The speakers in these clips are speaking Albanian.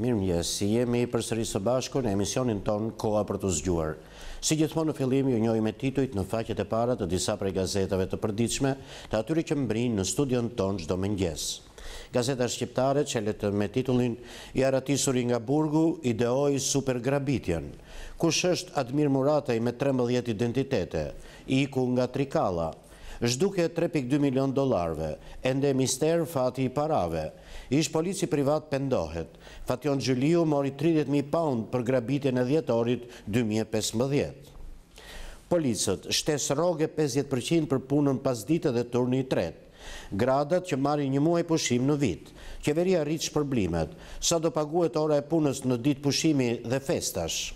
Mirë mje, si jemi i përsëri së bashku në emisionin tonë Koa për të zgjuar. Si gjithmonë në fillim ju njoj me titujt në faqet e para të disa prej gazetave të përdiqme të atyri që mbrinë në studion tonë gjdo më njës. Gazeta Shqiptare që letë me titullin i aratisuri nga burgu ideoj super grabitjen. Kush është Admir Murataj me 13 identitete, i ku nga trikala, zhduke 3.2 milion dolarve, ende mister fati i parave. Ish polici privat pendohet. Fation Gjuliu mori 30.000 pound për grabitin e djetorit 2015. Policët shtes rogë e 50% për punën pas ditë dhe turni i tret. Gradat që mari një muaj pushim në vit. Qeveria rritë shpërblimet, sa do paguet ora e punës në ditë pushimi dhe festash.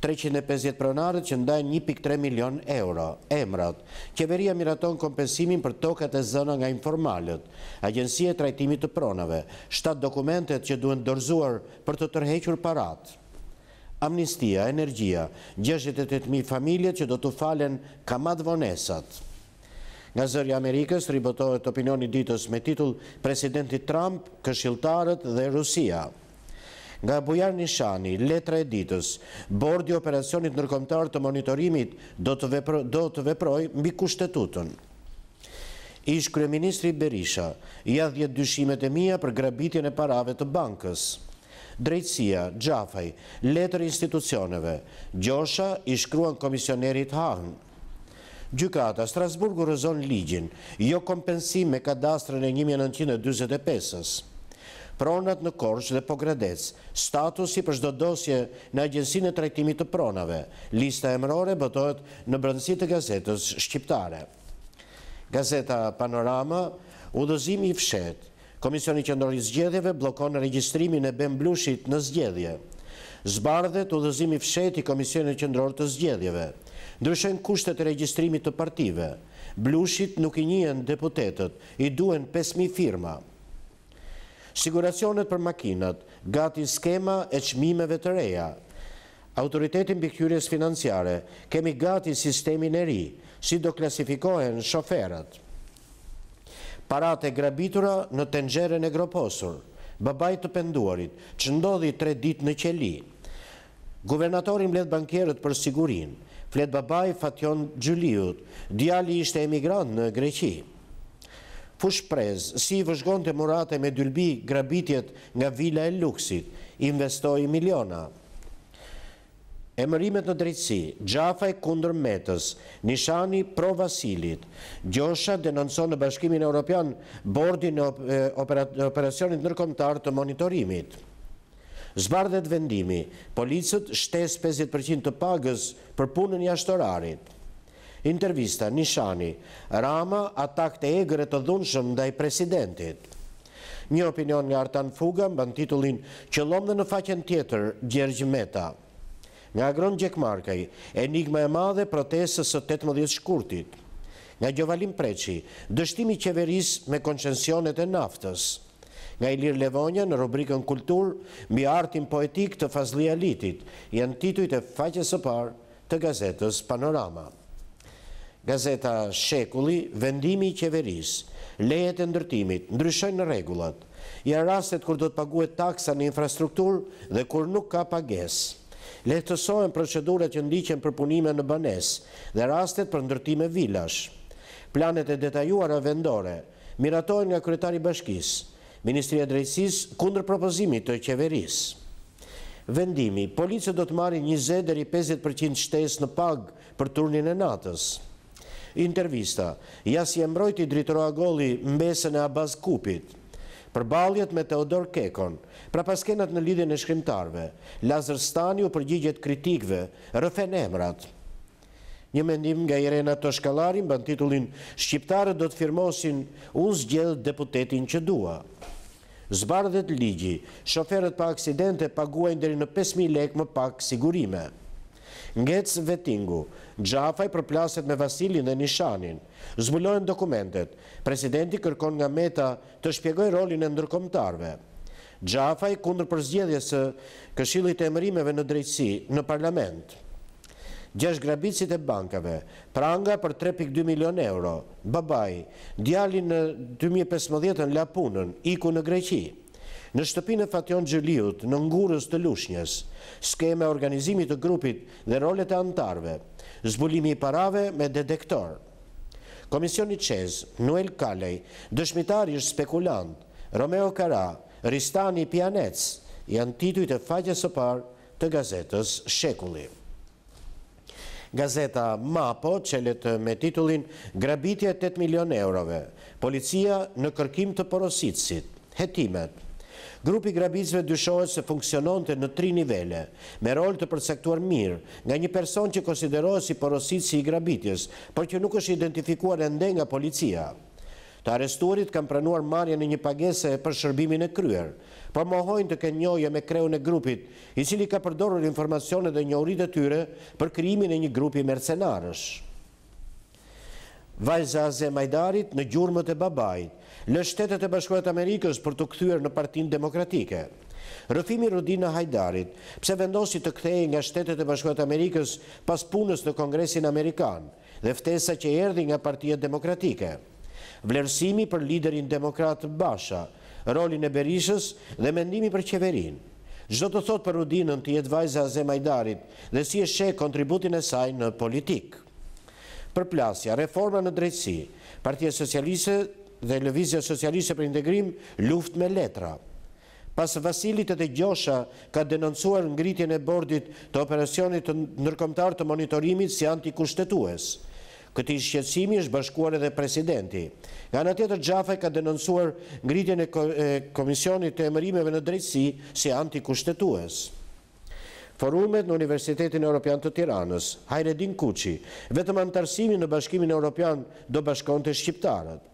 350 pronarët që ndajnë 1.3 milion euro. Emrat, kjeveria miraton kompensimin për tokat e zëna nga informalet, agjensie e trajtimit të pronave, 7 dokumentet që duen dorzuar për të tërhequr parat. Amnistia, energia, 68.000 familjet që do të falen kamat vonesat. Nga zërja Amerikës, ribotohet opinioni ditës me titull Presidenti Trump, Këshiltarët dhe Rusia nga Bujar Nishani, letra e ditës, bordi operacionit nërkomtar të monitorimit do të veproj mbi kushtetutën. Ish Kryeministri Berisha, jadhjet dyshimet e mija për grabitjen e parave të bankës. Drejtsia, Gjafaj, letër institucioneve, Gjosha i shkruan komisionerit Hahn. Gjukata, Strasburgu rëzon ligjin, jo kompensim me kadastrën e 1925-ës pronat në Korç dhe Pogradec, statusi për shdo dosje në agjensin e trajtimit të pronave. Lista mërore bëtojt në brëndësit të gazetës shqiptare. Gazeta Panorama, udozimi i fshet. Komisioni Qëndori Zgjedhjeve blokon në registrimin e Ben Blushit në Zgjedhje. Zbardhet, udozimi i fshet i Komisioni Qëndori të Zgjedhjeve. Ndryshen kushtet e registrimit të partive. Blushit nuk i njën deputetet, i duen 5.000 firma siguracionet për makinat, gati skema e qmimeve të reja, autoritetin bëkjyres financiare, kemi gati sistemin e ri, si do klasifikohen shoferat, parate grabitura në tengjere në groposur, babaj të penduarit, që ndodhi tre dit në qeli, guvernatorin mlet bankjerët për sigurin, flet babaj Fation Gjuliut, djali ishte emigrant në Greqi fushprez, si i vëzhgon të murate me dylbi grabitjet nga vila e luksit, investoj miliona. Emërimet në drejtësi, gjafa e kundër metës, nishani pro Vasilit, Gjosha denonson në bashkimin e Europian bordin e operacionit nërkomtar të monitorimit. Zbardet vendimi, policët shtes 50% të pagës për punën jashtorarit intervista Nishani, Rama atak të egrë të dhunshëm ndaj presidentit. Një opinion nga Artan Fuga më bën titullin Qëllom dhe në faqen tjetër, Gjergj Meta. Nga Gron Gjekmarkaj, enigma e madhe protesës së 18 shkurtit. Nga Gjovalim Preqi, dështimi qeveris me konsensionet e naftës. Nga Ilir Levonja në rubrikën kultur, mi artin poetik të fazlia litit, janë titujt të faqen së par të gazetës Panorama. Gazeta Shekulli, vendimi i qeveris, lejet e ndërtimit, ndryshojnë në regullat, i arrastet kur do të paguet taksa në infrastruktur dhe kur nuk ka pages. Lehtësojnë procedurat që ndiqen për punime në banes dhe rastet për ndërtime vilash. Planet e detajuar e vendore miratojnë nga kretari bashkis, Ministri e Drejsis kundër propozimit të qeveris. Vendimi, policët do të marri 20-50% shtes në pag për turnin e natës. Intervista, jasi mbrojti dritë roagoli mbesën e abaz kupit, për baljet me Teodor Kekon, pra paskenat në lidin e shkrimtarve, Lazër Stani u përgjigjet kritikve, rëfen emrat. Një mendim nga Irena Toshkalarin, mba titullin Shqiptarët do të firmosin unë zgjellë deputetin që dua. Zbardhet ligji, shoferët pa aksidente paguajnë dheri në 5.000 lekë më pak sigurime. Ngec Vetingu, Gjafaj përplaset me Vasilin dhe Nishanin, zbulojnë dokumentet, presidenti kërkon nga meta të shpjegoj rolin e ndërkomtarve. Gjafaj kundër së këshillit e emërimeve në drejtësi në parlament. Gjesh grabicit e bankave, pranga për 3.2 milion euro, babaj, djali në 2015 në Lapunën, iku në Greqi. Në shtëpinë e Fation Gjëliut, në ngurës të lushnjës, skeme organizimit të grupit dhe rolet e antarve, zbulimi i parave me detektor. Komisioni Qez, Nuel Kalej, dëshmitar i spekulant, Romeo Kara, Ristani Pianec, janë tituj të faqe së parë të gazetës Shekulli. Gazeta MAPO qëllet me titullin Grabitje 8 milion eurove, policia në kërkim të porositësit, hetimet, Grupi grabizme dyshojës se funksionon të në tri nivele, me rol të përsektuar mirë nga një person që konsiderohet si porosit si i grabitjes, por që nuk është identifikuar ende nga policia. Të arestuarit kam pranuar marja në një pagese për shërbimin e kryer, por mohojnë të kënë njoje me kreu në grupit, i cili ka përdorur informacionet dhe njohurit e tyre për kryimin e një grupi mercenarësh. Vajza Majdarit në gjurëmët e babajt në shtetet e bashkohet Amerikës për të këthyër në partin demokratike. Rëfimi Rudina Hajdarit, pse vendosi të këthej nga shtetet e bashkohet Amerikës pas punës në Kongresin Amerikan dhe ftesa që erdi nga partia demokratike. Vlerësimi për liderin demokratë basha, rolin e berishës dhe mendimi për qeverin. Gjdo të thot për Rudinën të jetë vajza Azem Hajdarit dhe si e she kontributin e saj në politikë. Për plasja, reforma në drejtsi, partia socialiste dhe Lëvizja Socialiste për Integrim luft me letra. Pas Vasilit edhe Gjosha ka denoncuar ngritjen e bordit të operacionit të nërkomtar të monitorimit si antikushtetues. Këti shqetsimi është bashkuar edhe presidenti. Nga në tjetër Gjafaj ka denoncuar ngritjen e komisionit të emërimeve në drejtësi si antikushtetues. Forumet në Universitetin Europian të Tiranës, Hajredin Kuqi, vetëm antarësimi në bashkimin Europian do bashkon të Shqiptarët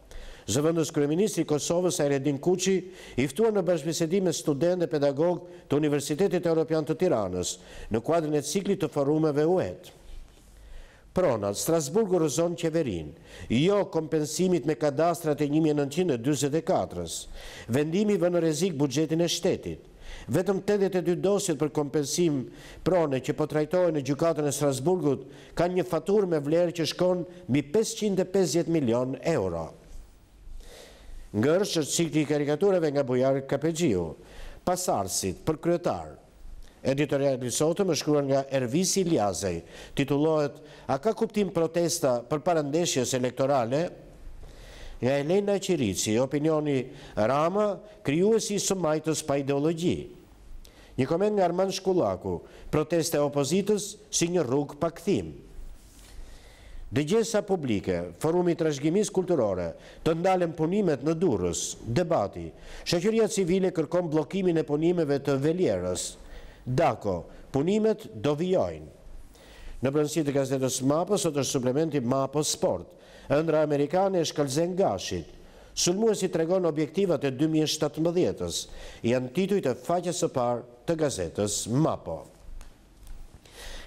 zëvëndës Kryeministri Kosovës Eredin Kuqi, iftuar në bashkëpisedime student dhe pedagog të Universitetit Europian të Tiranës, në kuadrën e ciklit të forumeve UET. Pronat, Strasburgu rëzon qeverin, jo kompensimit me kadastrat e 1924-ës, vendimi vë në rezik bugjetin e shtetit, vetëm 82 dosit për kompensim prone që po trajtojë në gjukatën e Strasburgut, ka një fatur me vlerë që shkon mi 550 milion euro nga është që i karikatureve nga Bojarë Kapegjiu. Pasarësit, për kryetar, editorial i sotëm është kruar nga Ervisi Ljazej, titulohet A ka kuptim protesta për parëndeshjes elektorale? Nga Elena Qirici, opinioni Rama, kryuës i sumajtës pa ideologi. Një komend nga Arman Shkullaku, proteste opozitës si një rrug pa këthimë dëgjesa publike, forumi të rëshgjimis kulturore, të ndalen punimet në durës, debati, shëqëria civile kërkom blokimin e punimeve të veljerës, dako, punimet do vijojnë. Në brëndësit të gazetës MAPOS, sot është suplementi MAPOS Sport, ëndra Amerikane e shkëllzen gashit, sulmuesi të regon objektivat e 2017-ës, janë tituj të faqës e par të gazetës MAPO.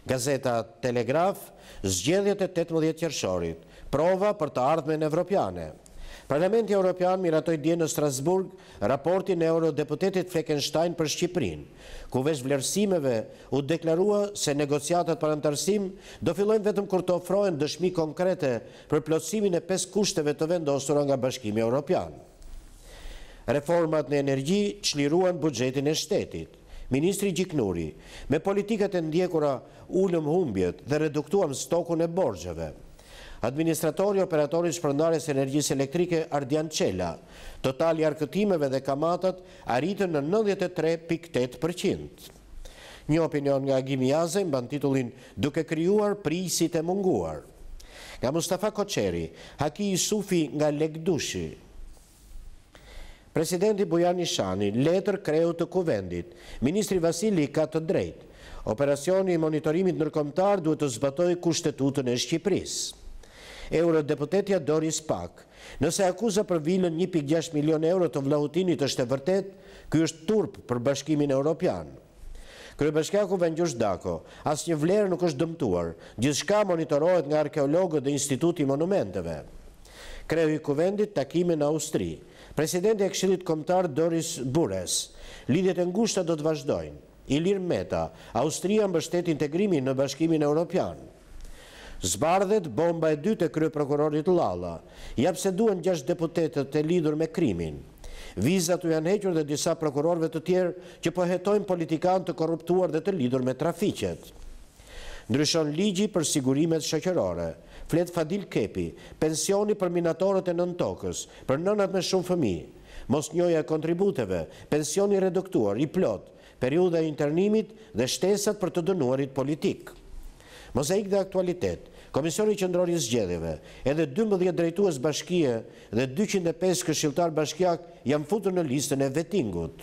Gazeta Telegraf, zgjedhjet e 18 qërshorit, prova për të ardhme në Evropiane. Parlamenti Europian miratoj dje në Strasburg raportin e eurodeputetit Fekenstein për Shqiprin, ku vesh vlerësimeve u deklarua se negociatat për antarësim do fillojnë vetëm kur të ofrojnë dëshmi konkrete për plotësimin e pes kushteve të vendosurë nga bashkimi Europian. Reformat në energji qliruan bugjetin e shtetit. Ministri Gjiknuri, me politikët e ndjekura ullëm humbjet dhe reduktuam stokun e borgjeve. Administratori Operatori Shpërndarës Energjis Elektrike Ardian Qela, total i arkëtimeve dhe kamatat arritën në 93.8%. Një opinion nga Gimi mba në titullin duke kryuar prisit e munguar. Nga Mustafa Koqeri, haki i sufi nga Legdushi, Presidenti Bujani Shani, letër kreu të kuvendit, Ministri Vasili ka të drejt, operacioni i monitorimit nërkomtar duhet të zbatoj kushtetutën e Shqipërisë. Eurodeputetja Doris Pak, nëse akuza për vilën 1.6 milion euro të vlahutinit është e vërtet, kjo është turp për bashkimin e Europianë. Krybëshkaku Vendjush Dako, asë një vlerë nuk është dëmtuar, gjithë shka monitorohet nga arkeologët dhe i monumenteve. Kreju i kuvendit takime në Austrië, Presidenti e këshirit komtar Doris Bures, lidet e ngushta do të vazhdojnë, Ilir Meta, Austria më bështet integrimi në bashkimin e Europian. Zbardhet bomba e dy të krye prokurorit Lala, japse duen gjasht deputetet të lidur me krimin. Vizat u janë hequr dhe disa prokurorve të tjerë që po hetojnë politikan të korruptuar dhe të lidur me traficet. Ndryshon ligji për sigurimet shakërore flet Fadil Kepi, pensioni për minatorët e nën tokës, për nënat me shumë fëmi, mos njoja kontributeve, pensioni reduktuar, i plot, periude e internimit dhe shtesat për të dënuarit politik. Mosaik dhe aktualitet, Komisioni Qëndrori Zgjedeve, edhe 12 drejtues bashkije dhe 205 këshiltar bashkjak jam futur në listën e vetingut.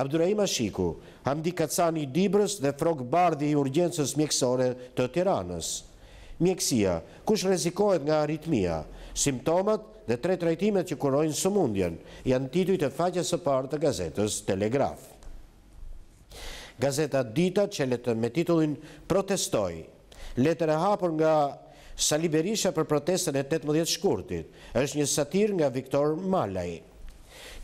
Abdurajma Shiku, Hamdi Kacani i Dibrës dhe Frog Bardhi i Urgjensës Mjekësore të Tiranës mjekësia, kush rezikohet nga aritmia, simptomat dhe tre trajtimet që kurojnë së mundjen, janë tituj të faqe së partë të gazetës Telegraf. Gazeta Dita që letë me titullin Protestoj, letër e hapur nga Sali Berisha për protestën e 18 shkurtit, është një satir nga Viktor Malaj.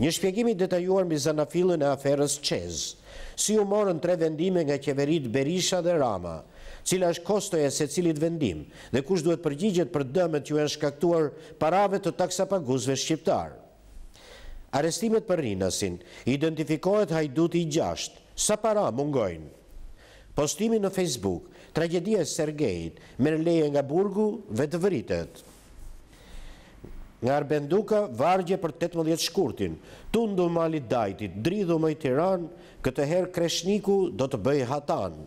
Një shpjegimi detajuar mizana zanafillën e aferës qezë, si u morën tre vendime nga kjeverit Berisha dhe Rama, cila është kostoja se cilit vendim dhe kush duhet përgjigjet për dëmet ju e shkaktuar parave të taksa paguzve shqiptarë. Arestimet për rinasin identifikohet hajduti i gjasht, sa para mungojnë. Postimin në Facebook, tragedia e Sergejit, me leje nga burgu, vetë vëritet. Nga Arbenduka, vargje për 18 shkurtin, tundu mali dajtit, dridhu më i tiran, këtë herë kreshniku do të bëj hatan.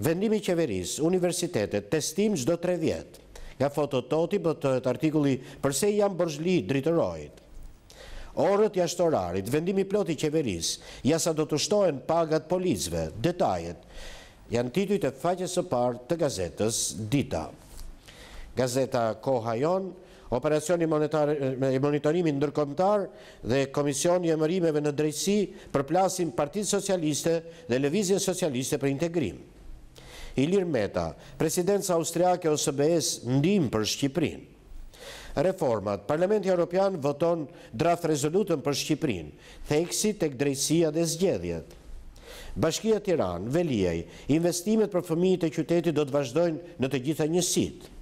Vendimi qeveris, universitetet, testim qdo 3 vjetë. Nga fotototi të artikuli përse jam bërshli dritërojit. Orët jashtorarit, vendimi ploti qeveris, jasa do të shtohen pagat polizve, detajet, janë tituj të faqës së parë të gazetës Dita gazeta Koha Jon, operacioni eh, monitorimin ndërkomtar dhe komisioni e mërimeve në drejtësi për plasin Partit socialiste dhe levizjen socialiste për integrim. Ilir Meta, presidenca austriake o BES ndim për Shqiprin. Reformat, Parlamenti Europian voton draft rezolutën për Shqiprin, theksi të këdrejtësia dhe zgjedhjet. Bashkia Tiran, Veliej, investimet për fëmijit e qytetit do të vazhdojnë në të gjitha njësitë.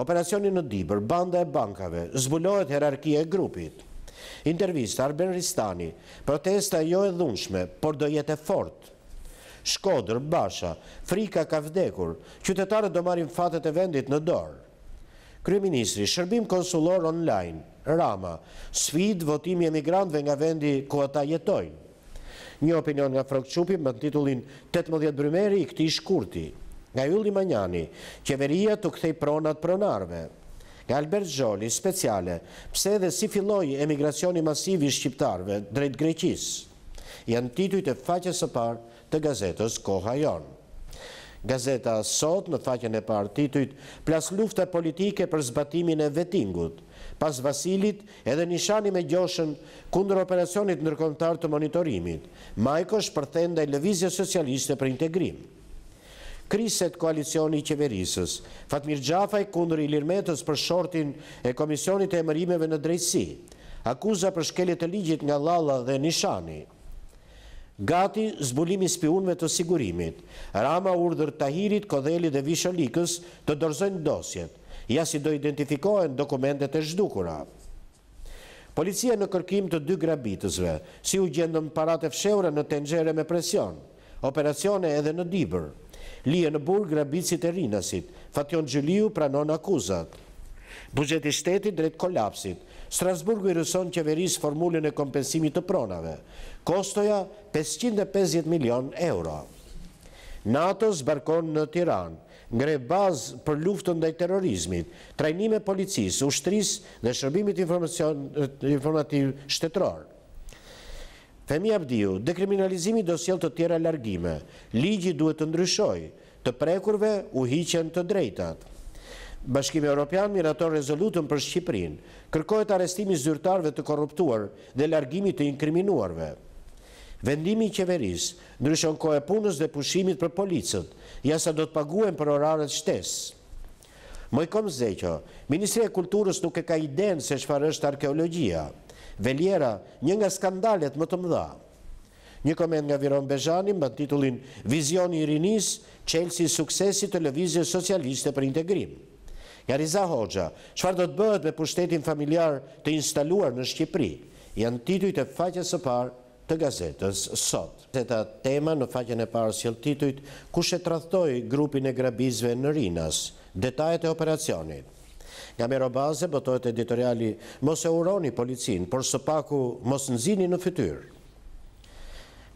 Operacionin në Dibër, banda e bankave, zbulohet hierarkia e grupit. Intervista Arben Ristani, protesta jo e dhunshme, por do jetë e fort. Shkodër, Basha, Frika ka vdekur, qytetarët do marrin fatet e vendit në dorë. Kryeministri, shërbim konsullor online, Rama, sfid votimi e migrantve nga vendi ku ata jetojnë. Një opinion nga më me titullin 18 brymeri i këtij shkurti nga Yuli Manjani, qeveria të kthej pronat pronarve. Nga Albert Gjoli, speciale, pse edhe si filloj emigracioni masivi shqiptarve drejt Greqis, janë tituj të faqe së par të gazetës Koha Jon. Gazeta sot në faqen e par tituj plas lufta politike për zbatimin e vetingut, pas Vasilit edhe nishani me gjoshën kundër operacionit nërkontar të monitorimit, majko shpërthenda i lëvizje socialiste për integrim kriset koalicioni i qeverisës. Fatmir Gjafaj kundër i lirmetës për shortin e komisionit e emërimeve në drejtsi, akuza për shkelit e ligjit nga Lalla dhe Nishani. Gati zbulimi spiunve të sigurimit, rama urdhër Tahirit, Kodheli dhe Visholikës të dorzojnë dosjet, ja si do identifikohen dokumentet e zhdukura. Policia në kërkim të dy grabitësve, si u gjendëm parate fsheure në tengjere me presion, operacione edhe në dibër lije në burë grabicit e rinasit, Fation Gjuliu pranon akuzat. Bugjeti shtetit drejt kolapsit, Strasburgu i rëson qeveris formullin e kompensimit të pronave, kostoja 550 milion euro. NATO zbarkon në Tiran, ngre bazë për luftën dhe terrorizmit, trajnime policisë, ushtrisë dhe shërbimit informativ shtetrorë. Femi Abdiu, dekriminalizimi do sjell të tjera largime, ligji duhet të ndryshoj, të prekurve u hiqen të drejtat. Bashkimi Europian miraton rezolutën për Shqiprin, kërkojt arestimi zyrtarve të korruptuar dhe largimi të inkriminuarve. Vendimi i qeveris, ndryshon kohë punës dhe pushimit për policët, jasa do të paguen për orarët shtesë. Mojkom Zekjo, Ministri e Kulturës nuk e ka idenë se shfarë është arkeologjia. Veljera, një nga skandalet më të mëdha. Një komend nga Viron Bezhani, më titullin Vizion i Rinis, qelsi suksesi të levizje socialiste për integrim. Nga Riza Hoxha, shfar do të bëhet me pushtetin familjar të instaluar në Shqipri, janë tituj të faqe së parë të gazetës sot. Dhe tema në faqen e parë së jelë tituj, ku shetrathtoj grupin e grabizve në Rinas, detajet e operacionit. Nga mero baze, bëtojt editoriali, mos e uroni policin, por së paku mos nëzini në fytyr.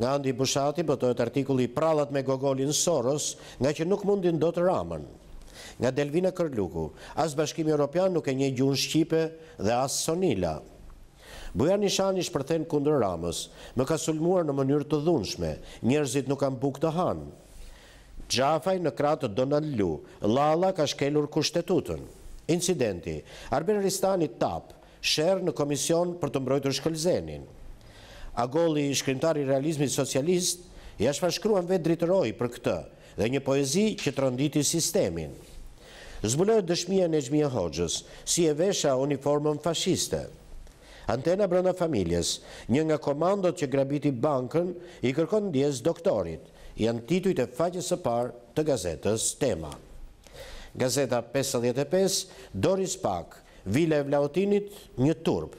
Nga Andi Bushati, bëtojt artikulli pralat me gogolin soros, nga që nuk mundin do të ramën. Nga Delvina Kërluku, as bashkimi Europian nuk e një gjun Shqipe dhe as Sonila. Bujani Shani shpërthen kundër ramës, më ka sulmuar në mënyrë të dhunshme, njerëzit nuk kam buk të hanë. Gjafaj në kratë Donald Lu, Lala ka shkelur kushtetutën incidenti, Arben Ristani tap shërë në Komision për të mbrojtur shkëllzenin. Agoli, i shkrimtari realizmi socialist, ja shkruan vetë dritëroj për këtë dhe një poezi që të rënditi sistemin. Zbulojë dëshmija në gjmija hoqës, si e vesha uniformën fashiste. Antena brënda familjes, një nga komandot që grabiti bankën, i kërkon ndjes doktorit, janë titujt e faqës e parë të gazetës tema. Gazeta 55, Doris Pak, Vile Vlautinit, një turp.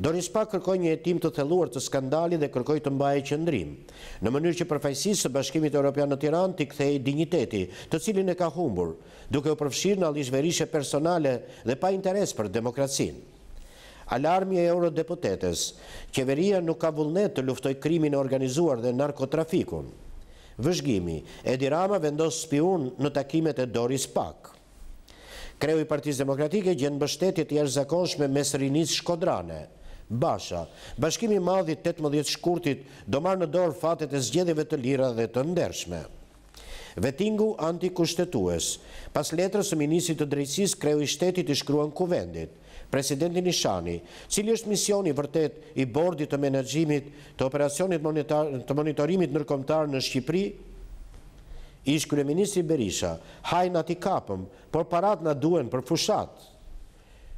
Doris Pak kërkoj një jetim të theluar të skandali dhe kërkoj të mbaje qëndrim. Në mënyrë që përfajsisë së bashkimit e Europian në Tiran t'i kthej digniteti, të cilin e ka humbur, duke u përfshirë në alishverishe personale dhe pa interes për demokracinë. Alarmi e eurodeputetes, qeveria nuk ka vullnet të luftoj krimin e organizuar dhe narkotrafikun vëzhgimi, Edi Rama vendos spion në takimet e Doris Pak. Kreu i Partisë Demokratike gjenë bështetit jeshtë zakonshme mes rinis Shkodrane, Basha, bashkimi madhit 18 shkurtit do marë në dorë fatet e zgjedeve të lira dhe të ndershme. Vetingu antikushtetues, pas letrës e Ministrit të Drejtsis kreu i shtetit i shkruan kuvendit, presidentin Ishani, cili është misioni vërtet i bordit të menagjimit të operacionit të monitorimit nërkomtar në Shqipri, ish kërë ministri Berisha, hajnë ati kapëm, por parat në duen për fushat.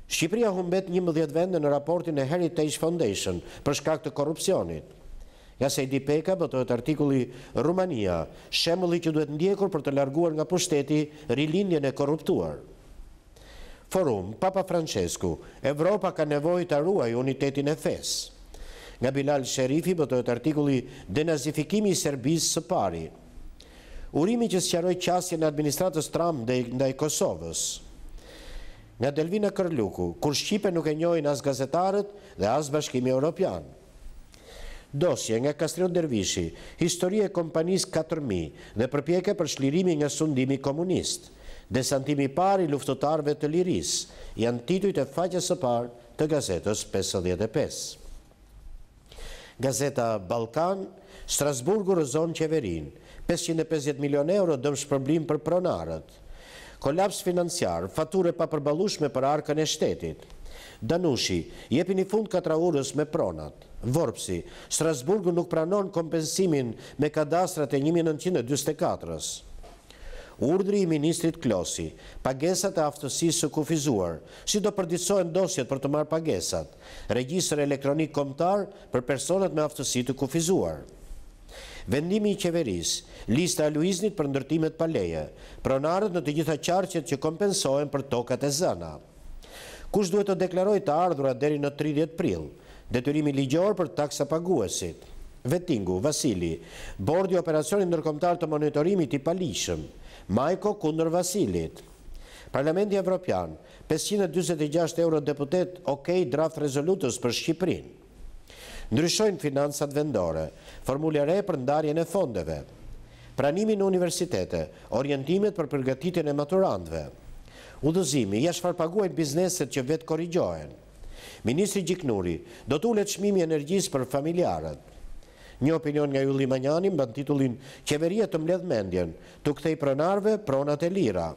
Shqipria humbet një mëdhjet vende në raportin e Heritage Foundation për shkak të korupcionit. Nga se i dipeka bëtojt artikulli Rumania, shemëli që duhet ndjekur për të larguar nga pushteti rilindjen e korruptuar. Forum, Papa Francesku, Evropa ka nevoj të arruaj unitetin e fes. Nga Bilal Sherifi bëtojt artikulli denazifikimi i Serbis së pari. Urimi që së qaroj qasje në administratës Trump dhe i Kosovës. Nga Delvina Kërluku, kur Shqipe nuk e njojnë as gazetarët dhe as bashkimi Europian. Dosje nga Kastrion Dervishi, historie kompanis 4.000 dhe përpjeke për shlirimi nga sundimi komunistë. Desantimi par i luftotarve të liris janë tituj të faqës së par të gazetës 55. Gazeta Balkan, Strasburgu rëzon qeverin, 550 milion euro dëmë shpërblim për pronarët. Kolaps financiar, fature pa përbalushme për arkën e shtetit. Danushi, jepi një fund katra urës me pronat. Vorpsi, Strasburgu nuk pranon kompensimin me kadastrat e 1924-ës urdri i ministrit Klosi, pagesat e aftësisë së kufizuar, si do përdisojnë dosjet për të marë pagesat, regjisër elektronik komtar për personat me aftësitë të kufizuar. Vendimi i qeveris, lista e Luiznit për ndërtimet paleje, pronarët në të gjitha qarqet që kompensohen për tokat e zëna Kush duhet të deklaroj të ardhura deri në 30 pril, detyrimi ligjor për taksa paguesit. Vetingu, Vasili, bordi operacionin nërkomtar të monitorimit i palishëm, Majko kundër Vasilit. Parlamenti Evropian, 526 euro deputet, ok draft rezolutës për Shqiprin. Ndryshojnë finansat vendore, formulja re për ndarjen e fondeve. Pranimin universitete, orientimet për përgatitin e maturandve. Udozimi, jash paguajnë bizneset që vetë korigjojnë. Ministri Gjiknuri, do t'u leqmimi energjis për familjarët një opinion nga Julli Manjani mbën titullin Kjeveria të mledh mendjen, të kthej prënarve pronat e lira.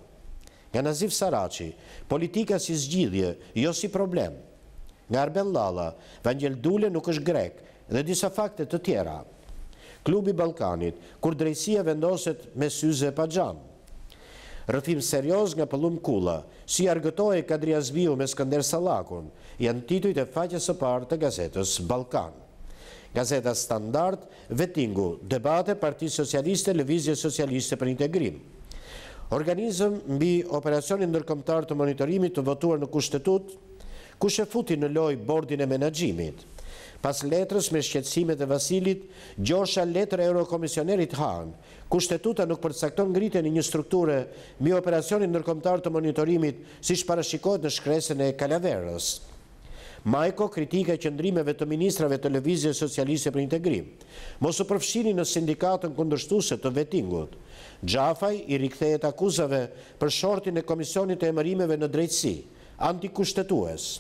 Nga Nazif Saraci, politika si zgjidhje, jo si problem. Nga Arben Lala, Vangel Dule nuk është grek dhe disa fakte të tjera. Klubi Balkanit, kur drejsia vendoset me syze pa gjamë. Rëfim serios nga pëllum kula, si argëtoje Kadria Zbiu me Skander Salakun, janë tituit e faqe së parë të gazetës Balkanë. Gazeta Standard, Vetingu, debate Parti Socialiste, Levizje Socialiste për Integrim. Organizëm mbi operacionin nërkomtar të monitorimit të votuar në kushtetut, ku shëfuti në loj bordin e menagjimit. Pas letrës me shqetsimet e Vasilit, gjosha letrë e Eurokomisionerit Han, kushtetuta nuk përcakton ngritën i një strukture mi operacionin nërkomtar të monitorimit si shparashikot në shkresën e kalaverës. Majko kritike qëndrimeve të ministrave televizje socialiste për integrim. mosu përfshini në sindikatën kundërshtuse të vetingut. Gjafaj i rikthejet akuzave për shortin e komisionit e emërimeve në drejtësi, antikushtetues.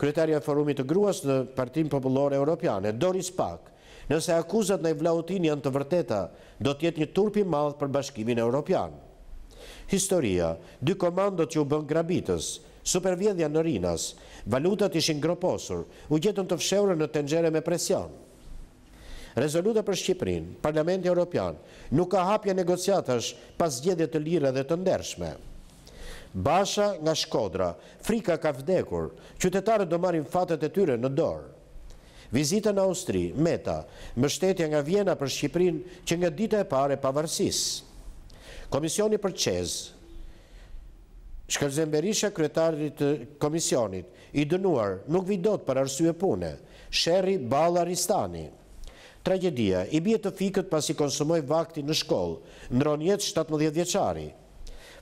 Kryetarja forumit të gruas në partim popullore europiane, Doris Pak, nëse akuzat në i vlautin janë të vërteta, do tjetë një turpi madhë për bashkimin europian. Historia, dy komandot që u bën grabitës, supervjedhja në rinas, valutat ishin groposur, u gjetën të fsheurë në tengjere me presion. Rezoluta për Shqiprin, Parlamenti Europian, nuk ka hapja negociatash pas gjedhje të lira dhe të ndershme. Basha nga Shkodra, frika ka vdekur, qytetarët do marim fatet e tyre në dorë. Vizita në Austri, Meta, mështetja nga Vjena për Shqiprin që nga dita e pare pavarësis. Komisioni për Qez, Shkërzem Berisha, kretarit të komisionit, i dënuar, nuk vidot për arsye pune, Sherri Bala Ristani. Tragedia, i bje të fikët pas i konsumoj vakti në shkollë, në ronjet 17 vjeqari.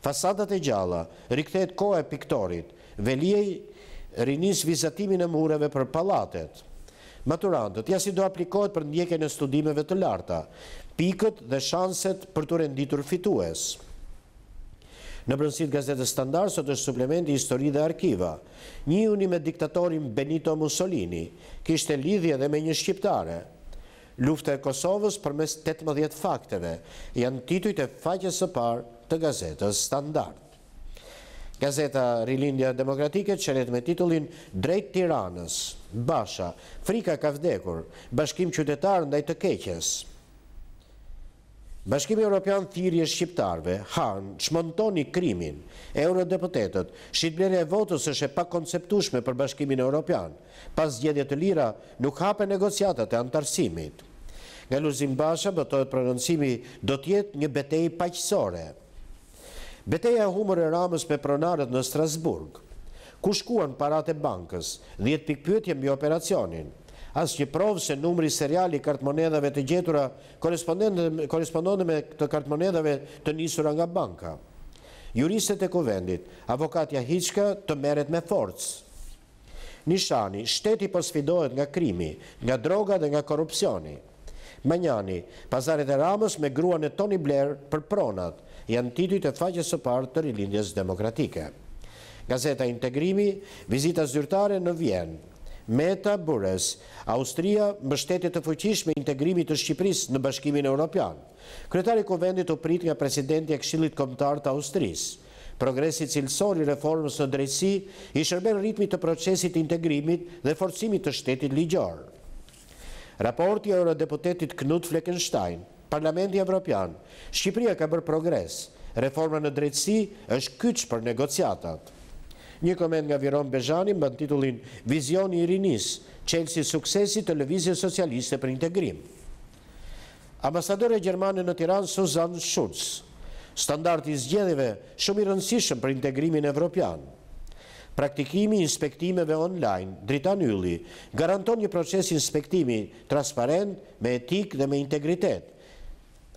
Fasadat e gjalla, rikthet kohë e piktorit, veljej rinis vizatimin e mureve për palatet. Maturantët, ja si do aplikohet për njëke e studimeve të larta, pikët dhe shanset për të renditur fitues. Në brëndësit gazetës standard, sot është suplementi histori dhe arkiva. Një uni me diktatorin Benito Mussolini, kishte lidhje dhe me një shqiptare. Luftë e Kosovës për mes 18 fakteve, janë titujt e faqës së parë të gazetës standard. Gazeta Rilindja Demokratike qëret me titullin Drejt Tiranës, Basha, Frika Kavdekur, Bashkim Qytetarë ndaj të keqesë. Bashkimi Europian Thirje Shqiptarve, Han, Shmontoni Krimin, Eurodeputetet, Shqitblene e votës është e pa konceptushme për Bashkimin Europian, pas gjedjet të lira nuk hape negociatat e antarësimit. Nga Luzim Basha, bëtojt prononcimi do tjetë një betej paqësore. Beteja humër e ramës me pronarët në Strasburg, ku shkuan parate bankës, dhjetë pikpytje mbi operacionin, asë një provë se numri seriali kartmonedave të gjetura korespondonë me të kartmonedave të njësura nga banka. Juristët e kuvendit, avokatja Hiçka të meret me forcë. Nishani, shteti për po sfidohet nga krimi, nga droga dhe nga korupcioni. Manjani, pazarit e ramës me grua në Tony Blair për pronat, janë tituj të faqës së partë të rilindjes demokratike. Gazeta Integrimi, vizita zyrtare në Vienë, Meta Bures, Austria mbështetit të fuqishme integrimit të Shqipëris në bashkimin e Europian. Kretari Kovendit u prit nga presidenti e kshilit komtar të Austris. Progresit cilësor i reformës në drejtësi i shërben ritmi të procesit integrimit dhe forcimit të shtetit ligjor. Raporti e eurodeputetit Knut Fleckenstein, Parlamenti Evropian, Shqipëria ka bërë progres, reforma në drejtësi është kyç për negociatat një komend nga Viron Bejani më të titullin Vizioni i rinis, qelsi suksesi të lëvizje socialiste për integrim. Ambasadore Gjermane në Tiran, Suzanne Schultz, standart i zgjedeve shumë i rëndësishëm për integrimin evropian. Praktikimi inspektimeve online, drita nulli, garanton një proces inspektimi transparent, me etik dhe me integritet,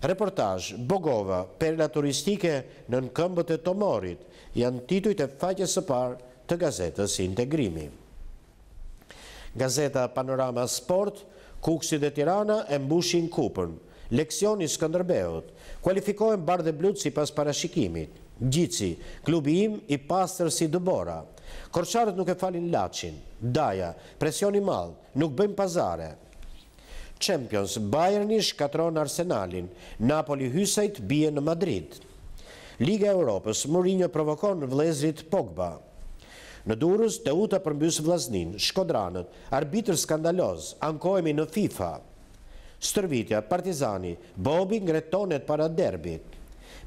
Reportajë, Bogova, perla turistike në në këmbët e Tomorit, janë tituj e faqës së parë të gazetës Integrimi. Gazeta Panorama Sport, Kuksi dhe Tirana e mbushin Kupën, leksioni Skëndërbeot, kualifikohen barë dhe blutë si pas parashikimit, Gjici, klubi im i pastër si dëbora, korqarët nuk e falin lachin, Daja, presjoni malë, nuk bëjmë pazare, Champions, Bayern i shkatron Arsenalin, Napoli Hysajt bie në Madrid. Liga Europës, Mourinho provokon vlezrit Pogba. Në durës, Teuta përmbys Vlaznin, Shkodranët, arbitr skandaloz, ankojemi në FIFA. Stërvitja, Partizani, Bobi ngretonet para derbit.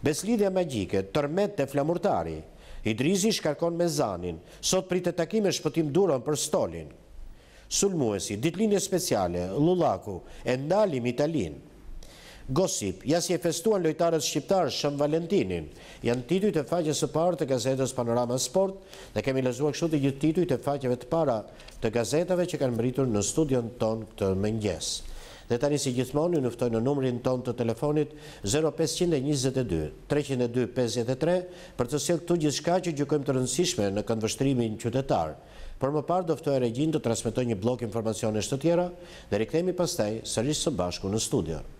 Beslidja, magjike, tërmet të flamurtari. Idrizi shkarkon me zanin, sot prit e takime shpëtim duron për stolin sulmuesi, ditlinje speciale, lullaku, e ndalim italin. Gosip, jasje festuan lojtarës shqiptarës Shëm Valentinin, janë tituj të faqës së parë të gazetës Panorama Sport dhe kemi lezuak kështu të gjithë tituj të faqëve të para të gazetave që kanë mëritur në studion tonë të mëngjes. Dhe tani si gjithmoni, nëftoj në numrin tonë të telefonit 0522-302-53 për të sjellë këtu gjithë shka që gjukojmë të rëndësishme në këndvështrimin qytetarë por më parë doftoj regjin të transmitoj një blok informacionisht të tjera, dhe rikëtemi pastaj sërishë së bashku në studion.